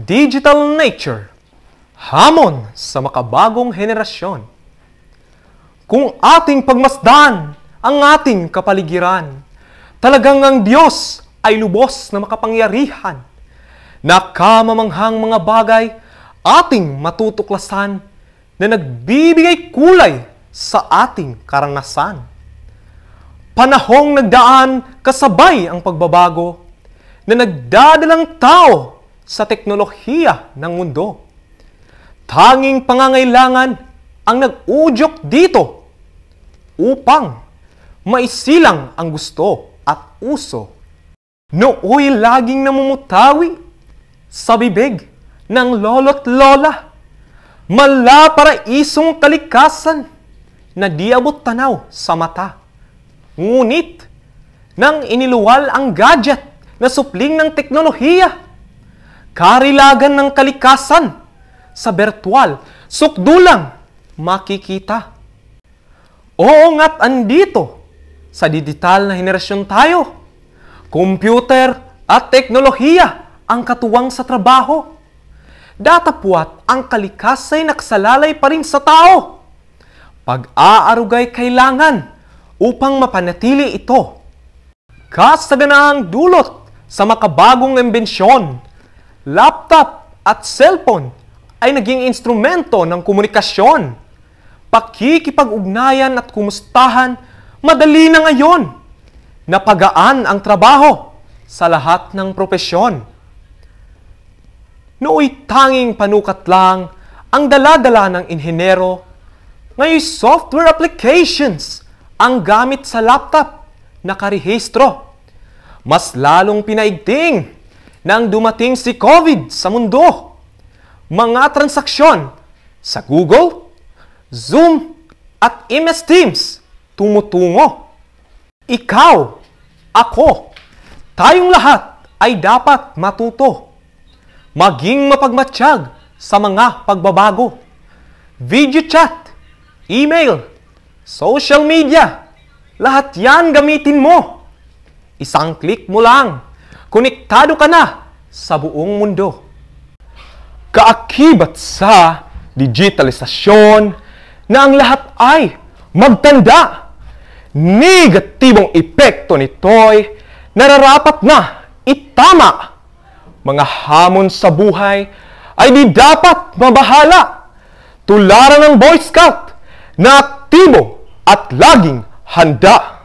Digital Nature Hamon sa makabagong henerasyon Kung ating pagmasdan ang ating kapaligiran, talagang ang Diyos ay lubos na makapangyarihan. Nakamamanghang mga bagay ating matutuklasan na nagbibigay kulay sa ating karanasan. Panahong nagdaan kasabay ang pagbabago na nagdadalang tao sa teknolohiya ng mundo. Tanging pangangailangan ang nag-udyok dito upang maisilang ang gusto at uso. Nooy laging namumutawi sa bibig ng lolo't lola. Mala para isong kalikasan na diabot tanaw sa mata. Ngunit, nang iniluwal ang gadget na supling ng teknolohiya, karilagan ng kalikasan sa virtual, sukdulang makikita. Oo nga't andito, sa digital na henerasyon tayo. Computer at teknolohiya ang katuwang sa trabaho. Datapuat ang kalikas ay nakasalalay pa rin sa tao. Pag-aarugay kailangan upang mapanatili ito. Kasaganaang dulot sa makabagong imbensyon laptop at cellphone ay naging instrumento ng komunikasyon, pakikipag-ugnayan at kumustahan madali na ngayon. Napagaan ang trabaho sa lahat ng propesyon. Nooy tanging panukat lang ang daladala ng inhenero. Ngayon software applications ang gamit sa laptop na karehistro. Mas lalong pinaigting nang dumating si COVID sa mundo. Mga transaksyon sa Google, Zoom, at MS Teams tumutungo. Ikaw, ako, tayong lahat ay dapat matuto. Maging mapagmatsyag sa mga pagbabago. Video chat, email, social media, lahat yan gamitin mo. Isang click mo lang konektado ka na sa buong mundo. Kaakibat sa digitalisasyon na ang lahat ay magtanda. Negatibong epekto nito'y nararapat na itama. Mga hamon sa buhay ay di dapat mabahala. Tularan ng Boy Scout na aktibo at laging handa.